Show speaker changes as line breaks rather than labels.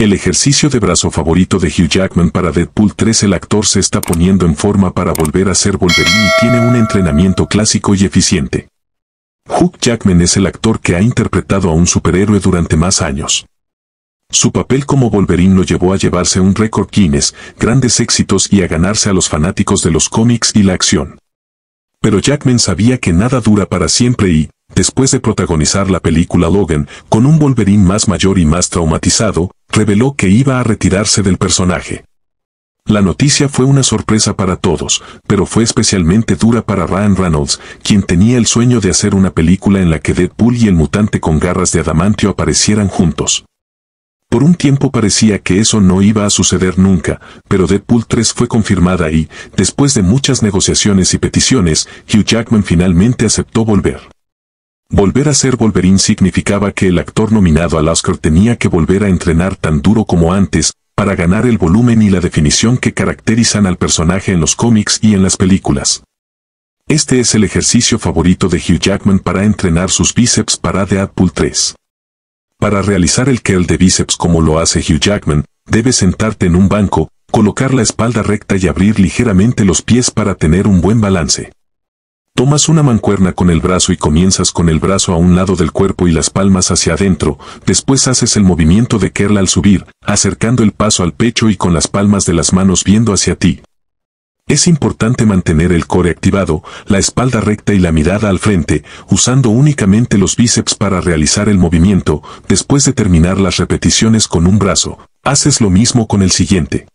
El ejercicio de brazo favorito de Hugh Jackman para Deadpool 3 el actor se está poniendo en forma para volver a ser Wolverine y tiene un entrenamiento clásico y eficiente. Hugh Jackman es el actor que ha interpretado a un superhéroe durante más años. Su papel como Wolverine lo llevó a llevarse un récord Guinness, grandes éxitos y a ganarse a los fanáticos de los cómics y la acción. Pero Jackman sabía que nada dura para siempre y, después de protagonizar la película Logan, con un Wolverine más mayor y más traumatizado, reveló que iba a retirarse del personaje. La noticia fue una sorpresa para todos, pero fue especialmente dura para Ryan Reynolds, quien tenía el sueño de hacer una película en la que Deadpool y el mutante con garras de adamantio aparecieran juntos. Por un tiempo parecía que eso no iba a suceder nunca, pero Deadpool 3 fue confirmada y, después de muchas negociaciones y peticiones, Hugh Jackman finalmente aceptó volver. Volver a ser Wolverine significaba que el actor nominado al Oscar tenía que volver a entrenar tan duro como antes, para ganar el volumen y la definición que caracterizan al personaje en los cómics y en las películas. Este es el ejercicio favorito de Hugh Jackman para entrenar sus bíceps para Deadpool 3. Para realizar el curl de bíceps como lo hace Hugh Jackman, debes sentarte en un banco, colocar la espalda recta y abrir ligeramente los pies para tener un buen balance. Tomas una mancuerna con el brazo y comienzas con el brazo a un lado del cuerpo y las palmas hacia adentro, después haces el movimiento de Kerla al subir, acercando el paso al pecho y con las palmas de las manos viendo hacia ti. Es importante mantener el core activado, la espalda recta y la mirada al frente, usando únicamente los bíceps para realizar el movimiento, después de terminar las repeticiones con un brazo, haces lo mismo con el siguiente.